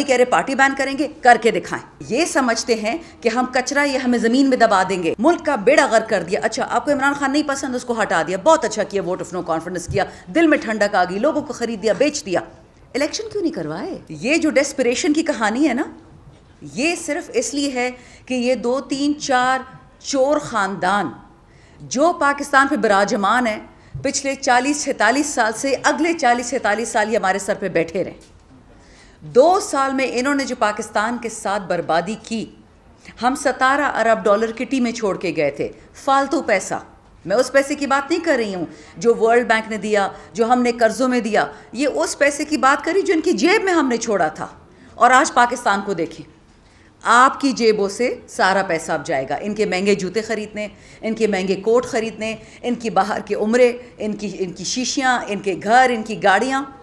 भी कह रहे पार्टी बैन करेंगे करके दिखाएं ये समझते हैं कि हम कचरा ये हमें जमीन में दबा देंगे मुल्क का बेड़ा गर्क कर दिया अच्छा आपको इमरान खान नहीं पसंद उसको हटा दिया बहुत अच्छा किया वोट ऑफ नो कॉन्फिडेंस किया दिल में ठंडक आ गई लोगों को खरीद दिया बेच दिया इलेक्शन क्यों नहीं करवाए ये जो डेस्परेशन की कहानी है ना ये सिर्फ इसलिए है कि ये दो तीन चार चोर ख़ानदान जो पाकिस्तान पे विराजमान है पिछले चालीस 46 साल से अगले चालीस 46 साल ही हमारे सर पे बैठे रहे दो साल में इन्होंने जो पाकिस्तान के साथ बर्बादी की हम सतारह अरब डॉलर की टीमें में छोड़ के गए थे फालतू पैसा मैं उस पैसे की बात नहीं कर रही हूँ जो वर्ल्ड बैंक ने दिया जो हमने कर्ज़ों में दिया ये उस पैसे की बात करी जो इनकी जेब में हमने छोड़ा था और आज पाकिस्तान को देखें आपकी जेबों से सारा पैसा अब जाएगा इनके महंगे जूते ख़रीदने इनके महंगे कोट ख़रीदने इनकी बाहर के उम्रे इनकी इनकी शीशियाँ इनके घर इनकी गाड़ियाँ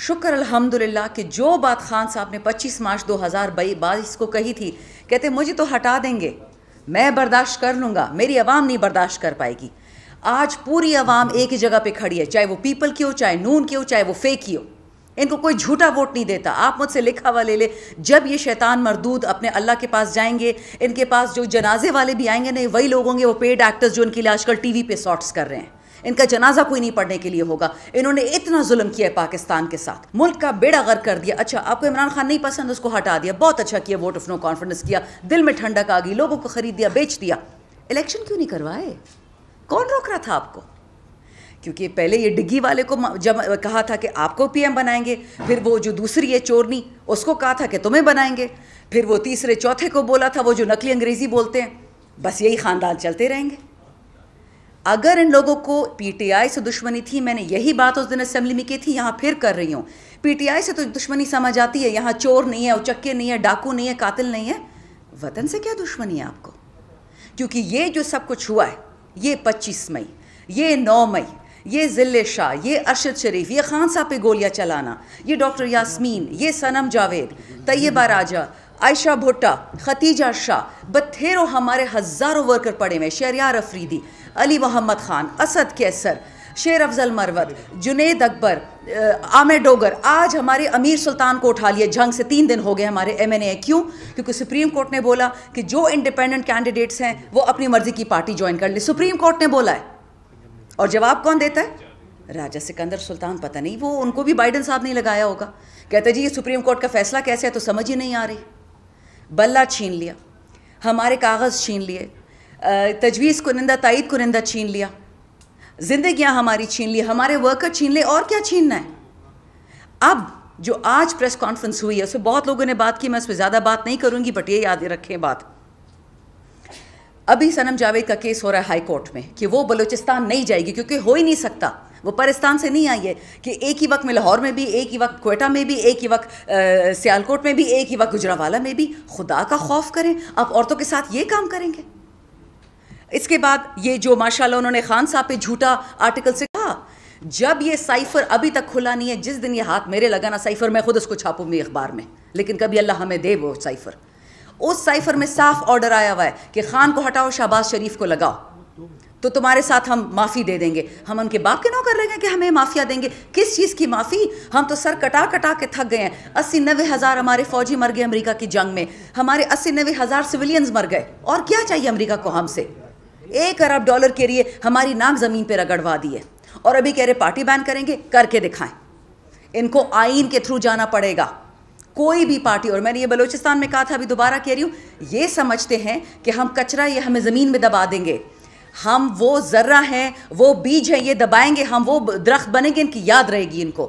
शुक्र अल्हम्दुलिल्लाह कि जो बात खान साहब ने 25 मार्च 2022 को कही थी कहते मुझे तो हटा देंगे मैं बर्दाश्त कर लूँगा मेरी आवाम नहीं बर्दाश्त कर पाएगी आज पूरी आवाम एक ही जगह पे खड़ी है चाहे वो पीपल की हो चाहे नून की हो चाहे वो फेक की हो इनको कोई झूठा वोट नहीं देता आप मुझसे लिखा हुआ ले ले जब ये शैतान मरदूद अपने अल्लाह के पास जाएंगे इनके पास जो जनाजे वाले भी आएंगे नहीं वही लोग होंगे वो पेड एक्टर्स जो इनके लिए आजकल टीवी पे शॉर्ट्स कर रहे हैं इनका जनाजा कोई नहीं पढ़ने के लिए होगा इन्होंने इतना जुल्म किया है पाकिस्तान के साथ मुल्क का बेड़ा गर्क कर दिया अच्छा आपको इमरान खान नहीं पसंद उसको हटा दिया बहुत अच्छा किया वोट ऑफ नो कॉन्फिडेंस किया दिल में ठंडक आ गई लोगों को खरीद दिया बेच दिया इलेक्शन क्यों नहीं करवाए कौन रोक रहा था आपको क्योंकि पहले ये डिग्गी वाले को जब कहा था कि आपको पीएम बनाएंगे फिर वो जो दूसरी है चोरनी उसको कहा था कि तुम्हें बनाएंगे फिर वो तीसरे चौथे को बोला था वो जो नकली अंग्रेज़ी बोलते हैं बस यही ख़ानदान चलते रहेंगे अगर इन लोगों को पीटीआई से दुश्मनी थी मैंने यही बात उस दिन असेंबली में की थी यहाँ फिर कर रही हूँ पीटीआई से तो दुश्मनी समझ आती है यहाँ चोर नहीं है उचक्के नहीं है डाकू नहीं है कातिल नहीं है वतन से क्या दुश्मनी है आपको क्योंकि ये जो सब कुछ हुआ है ये पच्चीस मई ये नौ मई ये जिले शाह ये अरशद शरीफ ये खान साहब पे गोलियां चलाना ये डॉक्टर यास्मीन ये सनम जावेद तैयबा राजा आयशा भुट्टा खतीजा शाह बथेरों हमारे हज़ारों वर्कर पड़े हुए शहरियार अफरीदी अली मोहम्मद खान असद कैसर शेर अफजल मरवत जुनेद अकबर आमिर डोगर आज हमारे अमीर सुल्तान को उठा लिए जंग से तीन दिन हो गए हमारे एम एन ए क्यों क्योंकि सुप्रीम कोर्ट ने बोला कि जो इंडिपेंडेंट कैंडिडेट्स हैं वो अपनी मर्जी की पार्टी ज्वाइन कर ले सुप्रीम कोर्ट ने बोला है और जवाब कौन देता है राजा सिकंदर सुल्तान पता नहीं वो उनको भी बाइडन साहब नहीं लगाया होगा कहते जी ये सुप्रीम कोर्ट का फैसला कैसे है तो समझ ही नहीं आ रही बल्ला छीन लिया हमारे कागज़ छीन लिए तजवीज़ कुनिंदा तइद कुनिंदा छीन लिया ज़िंदगियाँ हमारी छीन ली हमारे वर्कर छीन लिए और क्या छीनना है अब जो आज प्रेस कॉन्फ्रेंस हुई है उसमें बहुत लोगों ने बात की मैं उस पर ज़्यादा बात नहीं करूँगी बट ये याद रखें बात अभी सनम जावेद का केस हो रहा है हाई कोर्ट में कि वो बलूचिस्तान नहीं जाएगी क्योंकि हो ही नहीं सकता वो परिस्तान से नहीं आई है कि एक ही वक्त में लाहौर में भी एक ही वक्त कोयटा में भी एक ही वक्त सियालकोट में भी एक ही वक्त गुजरावाला में भी खुदा का खौफ करें आप औरतों के साथ ये काम करेंगे इसके बाद ये जो माशाला उन्होंने खान साहब पे झूठा आर्टिकल से कहा जब ये साइफर अभी तक खुला नहीं है जिस दिन ये हाथ मेरे लगा ना साइफर मैं खुद उसको छापूंगी अखबार में लेकिन कभी अल्लाह हमें दे वो साइफर उस साइफर में साफ ऑर्डर आया हुआ है कि खान को हटाओ शहबाज शरीफ को लगाओ तो तुम्हारे साथ हम माफ़ी दे देंगे हम उनके बाप के नौकर कर रहे हैं कि हमें माफ़िया देंगे किस चीज़ की माफ़ी हम तो सर कटा कटा के थक गए हैं अस्सी नब्बे हज़ार हमारे फ़ौजी मर गए अमेरिका की जंग में हमारे अस्सी नब्बे हज़ार सिविलियंस मर गए और क्या चाहिए अमेरिका को हमसे एक अरब डॉलर के लिए हमारी नाक ज़मीन पर रगड़वा दिए और अभी कह रहे पार्टी बैन करेंगे करके दिखाएं इनको आइन के थ्रू जाना पड़ेगा कोई भी पार्टी और मैंने ये बलूचिस्तान में कहा था अभी दोबारा कह रही हूँ ये समझते हैं कि हम कचरा ये हमें ज़मीन में दबा देंगे हम वो ज़र्रा हैं वो बीज है ये दबाएंगे हम वो दरख्त बनेंगे इनकी याद रहेगी इनको